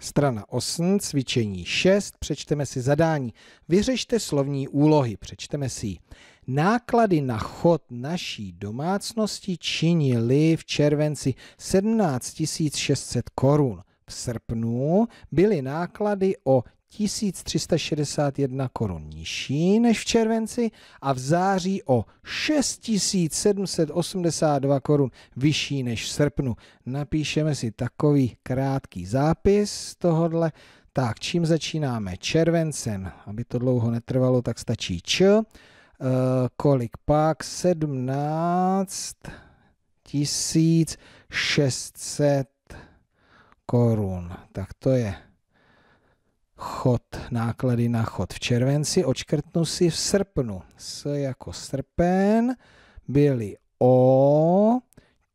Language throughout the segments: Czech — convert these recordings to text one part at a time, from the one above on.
Strana 8, cvičení 6, přečteme si zadání. Vyřešte slovní úlohy, přečteme si ji. Náklady na chod naší domácnosti činily v červenci 17 600 korun. V srpnu byly náklady o 1361 korun nižší než v červenci a v září o 6782 korun vyšší než v srpnu. Napíšeme si takový krátký zápis tohodle. Tak, čím začínáme? Červencem. Aby to dlouho netrvalo, tak stačí č. E, kolik pak? 17 600 korun. Tak to je chod, náklady na chod v červenci, očkrtnu si v srpnu. S jako srpen byly o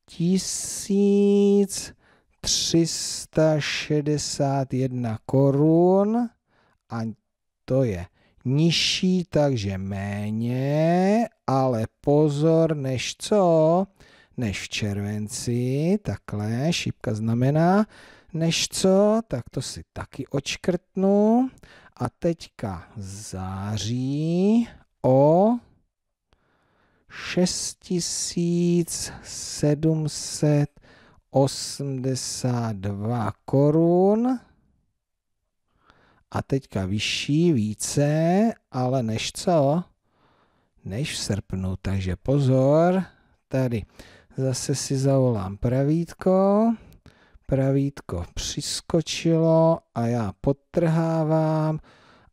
1361 korun a to je nižší, takže méně, ale pozor než co, než v červenci, takhle, šipka znamená než co, tak to si taky očkrtnu. A teďka září o 6782 korun. A teďka vyšší více, ale než co? Než v srpnu. Takže pozor, tady zase si zavolám pravítko pravítko přiskočilo a já potrhávám.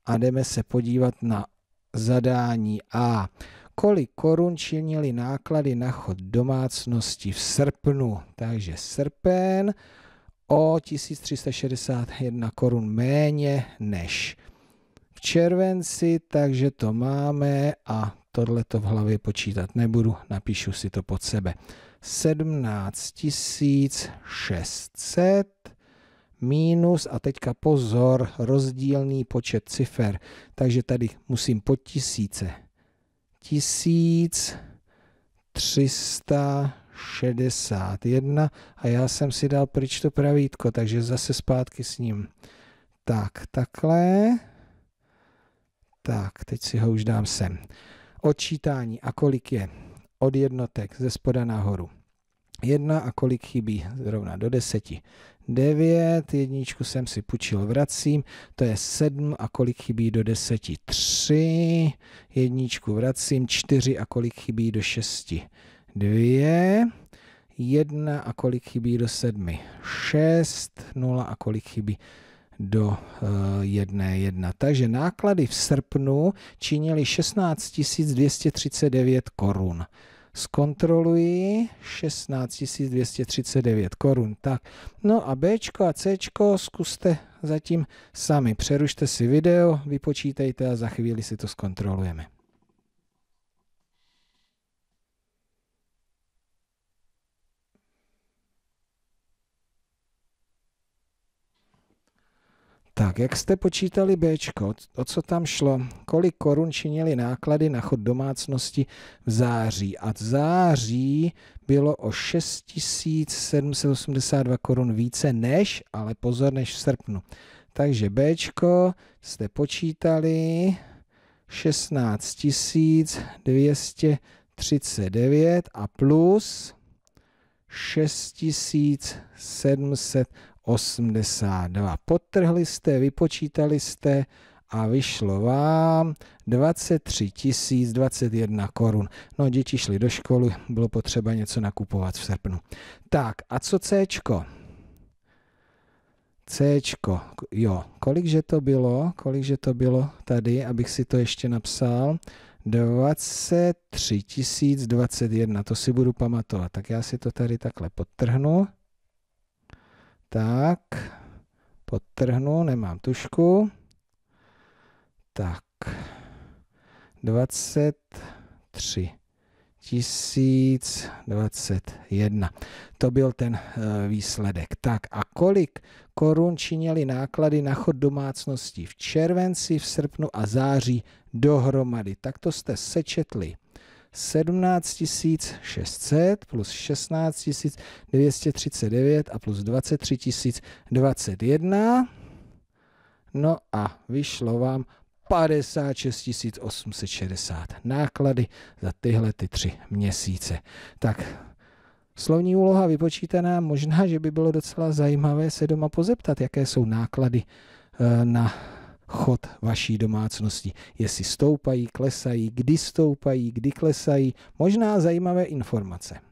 a jdeme se podívat na zadání A. Kolik korun činily náklady na chod domácnosti v srpnu? Takže srpen o 1361 korun méně než v červenci, takže to máme a tohle to v hlavě počítat nebudu, napíšu si to pod sebe. 17 600 minus a teďka pozor, rozdílný počet cifer. Takže tady musím po tisíce. 1361 a já jsem si dal pryč to pravítko, takže zase zpátky s ním. Tak, takhle. Tak, teď si ho už dám sem. Odčítání. A kolik je? od jednotek ze spoda nahoru. Jedna a kolik chybí? Zrovna do deseti. Devět, jedničku jsem si půjčil, vracím, to je sedm a kolik chybí do deseti? Tři, jedničku vracím, čtyři a kolik chybí do šesti? Dvě, jedna a kolik chybí do sedmi? Šest, nula a kolik chybí? do eh, jedné jedna. Takže náklady v srpnu činily 16 239 korun zkontroluji 16 239 korun. Tak, no a B a C zkuste zatím sami. Přerušte si video, vypočítejte a za chvíli si to zkontrolujeme. Tak, jak jste počítali B, o co tam šlo? Kolik korun činili náklady na chod domácnosti v září? A v září bylo o 6782 korun více než, ale pozor, než v srpnu. Takže B jste počítali 16 239 a plus 6700 82. Potrhli jste, vypočítali jste a vyšlo vám 23 021 korun. No, děti šly do školy, bylo potřeba něco nakupovat v srpnu. Tak, a co C? C, jo, kolikže to bylo, kolikže to bylo tady, abych si to ještě napsal, 23 021, to si budu pamatovat, tak já si to tady takhle podtrhnu. Tak, potrhnu, nemám tušku. Tak, 23 1021. To byl ten eh, výsledek. Tak a kolik korun činily náklady na chod domácností v červenci, v srpnu a září dohromady? Tak to jste sečetli. 17 600 plus 16 239 a plus 23 021. No a vyšlo vám 56 860 náklady za tyhle ty tři měsíce. Tak Slovní úloha vypočítaná, možná, že by bylo docela zajímavé se doma pozeptat, jaké jsou náklady eh, na chod vaší domácnosti. Jestli stoupají, klesají, kdy stoupají, kdy klesají. Možná zajímavé informace.